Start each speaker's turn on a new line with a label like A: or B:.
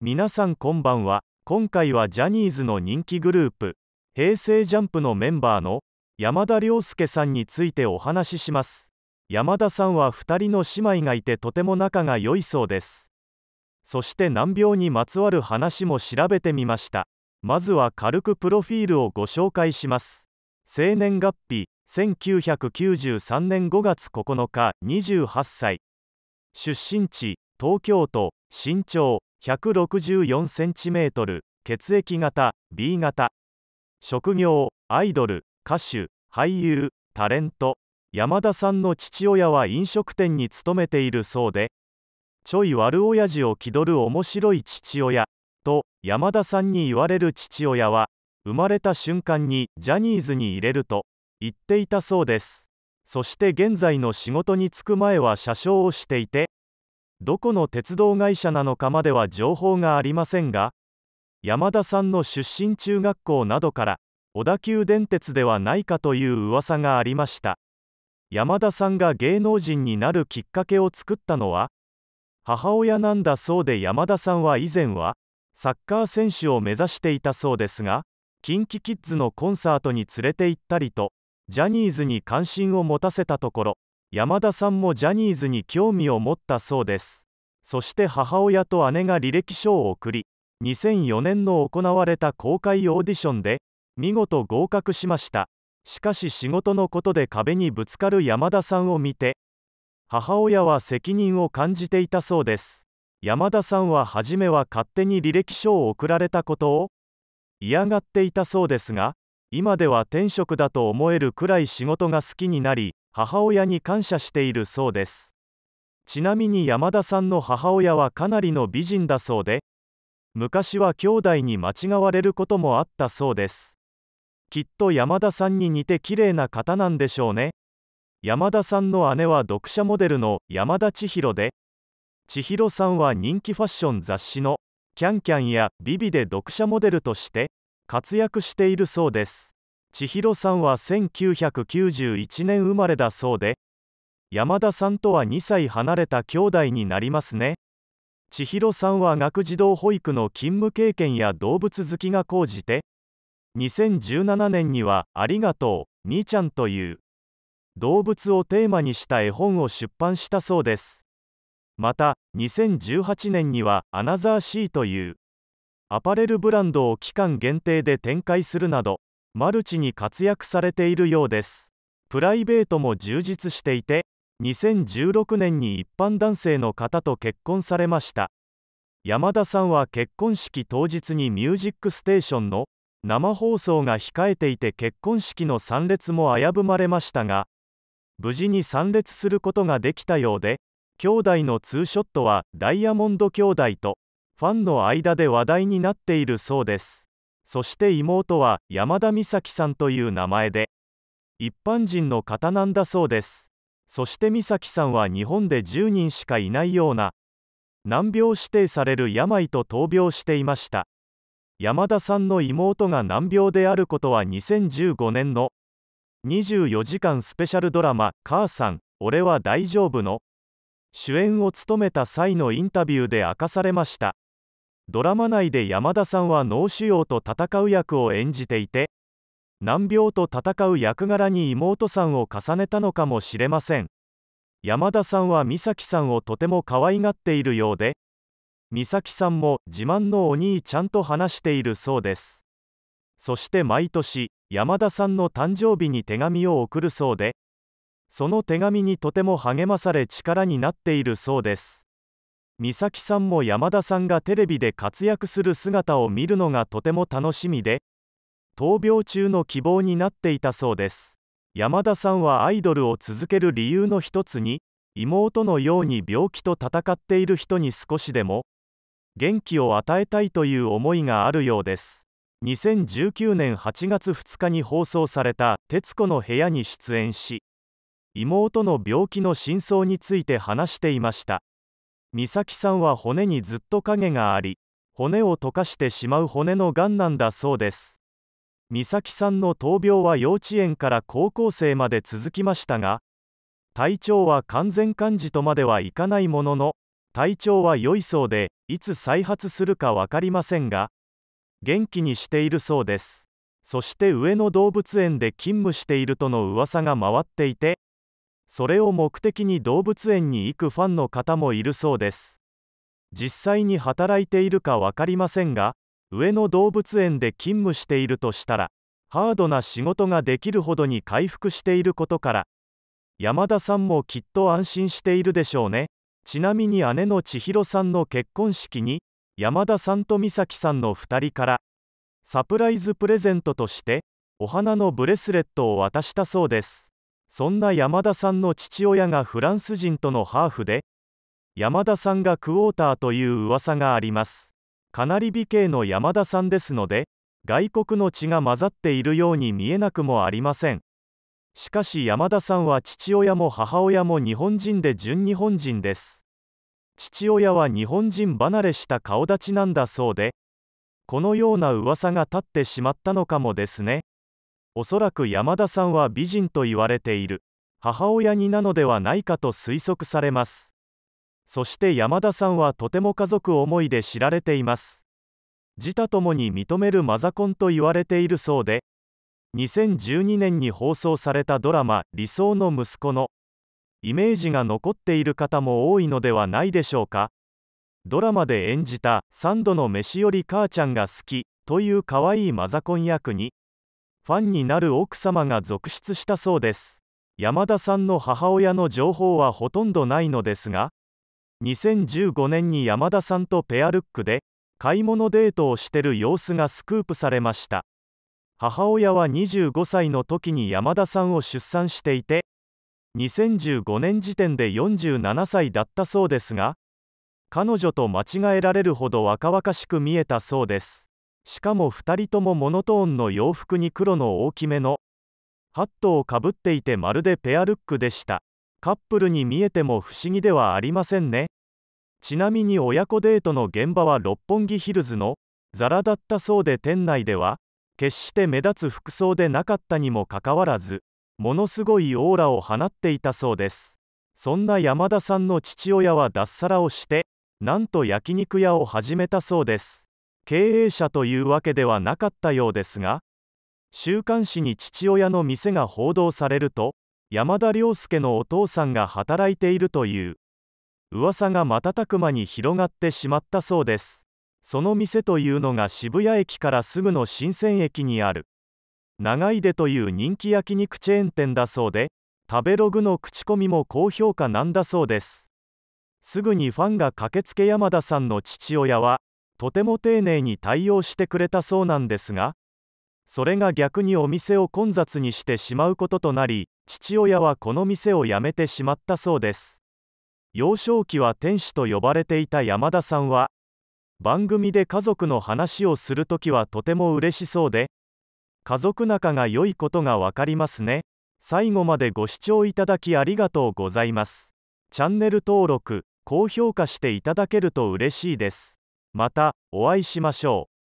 A: 皆さんこんばんは今回はジャニーズの人気グループ平成ジャンプのメンバーの山田涼介さんについてお話しします山田さんは2人の姉妹がいてとても仲が良いそうですそして難病にまつわる話も調べてみましたまずは軽くプロフィールをご紹介します生年月日1993年5月9日28歳出身地東京都身長 164cm 血液型 B 型職業アイドル歌手俳優タレント山田さんの父親は飲食店に勤めているそうでちょい悪親父を気取る面白い父親と山田さんに言われる父親は生まれた瞬間にジャニーズに入れると言っていたそうですそして現在の仕事に就く前は車掌をしていてどこの鉄道会社なのかまでは情報がありませんが山田さんの出身中学校などから小田急電鉄ではないかという噂がありました山田さんが芸能人になるきっかけを作ったのは母親なんだそうで山田さんは以前はサッカー選手を目指していたそうですが近畿キ k i k のコンサートに連れて行ったりとジャニーズに関心を持たせたところ山田さんもジャニーズに興味を持ったそうですそして母親と姉が履歴書を送り2004年の行われた公開オーディションで見事合格しましたしかし仕事のことで壁にぶつかる山田さんを見て母親は責任を感じていたそうです山田さんは初めは勝手に履歴書を送られたことを嫌がっていたそうですが今では天職だと思えるくらい仕事が好きになり母親に感謝しているそうですちなみに山田さんの母親はかなりの美人だそうで昔は兄弟に間違われることもあったそうですきっと山田さんに似て綺麗な方なんでしょうね山田さんの姉は読者モデルの山田千尋で千尋さんは人気ファッション雑誌の「キャンキャンや「ビビで読者モデルとして活躍しているそうです千尋さんは1991年生まれだそうで山田さんとは2歳離れた兄弟になりますね千尋さんは学児童保育の勤務経験や動物好きが高じて2017年には「ありがとうみーちゃん」という動物をテーマにした絵本を出版したそうですまた2018年には「アナザーシー」というアパレルブランドを期間限定で展開するなどマルチに活躍されているようですプライベートも充実していて2016年に一般男性の方と結婚されました山田さんは結婚式当日に「ミュージックステーション」の生放送が控えていて結婚式の参列も危ぶまれましたが無事に参列することができたようで兄弟のツーショットはダイヤモンド兄弟とファンの間で話題になっているそうですそして妹は山田美咲さんという名前で一般人の方なんだそうですそして美咲さんは日本で10人しかいないような難病指定される病と闘病していました山田さんの妹が難病であることは2015年の24時間スペシャルドラマ「母さん俺は大丈夫の」主演を務めた際のインタビューで明かされましたドラマ内で山田さんは脳腫瘍と戦う役を演じていて難病と戦う役柄に妹さんを重ねたのかもしれません山田さんは美咲さんをとても可愛がっているようで美咲さんも自慢のお兄ちゃんと話しているそうですそして毎年山田さんの誕生日に手紙を送るそうでその手紙にとても励まされ力になっているそうです美咲さんも山田さんがテレビで活躍する姿を見るのがとても楽しみで闘病中の希望になっていたそうです山田さんはアイドルを続ける理由の一つに妹のように病気と闘っている人に少しでも元気を与えたいという思いがあるようです2019年8月2日に放送された「徹子の部屋」に出演し妹の病気の真相について話していました美咲さんは骨にずっと影があり骨を溶かしてしまう骨のがんなんだそうです美咲さんの闘病は幼稚園から高校生まで続きましたが体調は完全完治とまではいかないものの体調は良いそうでいつ再発するか分かりませんが元気にしているそうですそして上野動物園で勤務しているとの噂が回っていてそれを目的に動物園に行くファンの方もいるそうです実際に働いているか分かりませんが上野動物園で勤務しているとしたらハードな仕事ができるほどに回復していることから山田さんもきっと安心しているでしょうねちなみに姉の千尋さんの結婚式に山田さんと美咲さんの2人からサプライズプレゼントとしてお花のブレスレットを渡したそうですそんな山田さんの父親がフランス人とのハーフで山田さんがクォーターという噂がありますかなり美形の山田さんですので外国の血が混ざっているように見えなくもありませんしかし山田さんは父親も母親も日本人で純日本人です父親は日本人離れした顔立ちなんだそうでこのような噂が立ってしまったのかもですねおそらく山田さんは美人と言われている母親になのではないかと推測されますそして山田さんはとても家族思いで知られています自他ともに認めるマザコンと言われているそうで2012年に放送されたドラマ「理想の息子」のイメージが残っている方も多いのではないでしょうかドラマで演じた「3度の飯より母ちゃんが好き」という可愛いマザコン役にファンになる奥様が続出したそうです山田さんの母親の情報はほとんどないのですが2015年に山田さんとペアルックで買い物デートをしてる様子がスクープされました母親は25歳の時に山田さんを出産していて2015年時点で47歳だったそうですが彼女と間違えられるほど若々しく見えたそうですしかも2人ともモノトーンの洋服に黒の大きめのハットをかぶっていてまるでペアルックでしたカップルに見えても不思議ではありませんねちなみに親子デートの現場は六本木ヒルズのザラだったそうで店内では決して目立つ服装でなかったにもかかわらずものすごいオーラを放っていたそうですそんな山田さんの父親は脱サラをしてなんと焼肉屋を始めたそうです経営者というわけではなかったようですが週刊誌に父親の店が報道されると山田涼介のお父さんが働いているという噂が瞬く間に広がってしまったそうですその店というのが渋谷駅からすぐの新鮮駅にある長いでという人気焼肉チェーン店だそうで食べログの口コミも高評価なんだそうですすぐにファンが駆けつけ山田さんの父親はとても丁寧に対応してくれたそうなんですがそれが逆にお店を混雑にしてしまうこととなり父親はこの店を辞めてしまったそうです幼少期は天使と呼ばれていた山田さんは番組で家族の話をするときはとても嬉しそうで家族仲が良いことが分かりますね最後までご視聴いただきありがとうございますチャンネル登録高評価していただけると嬉しいですまたお会いしましょう。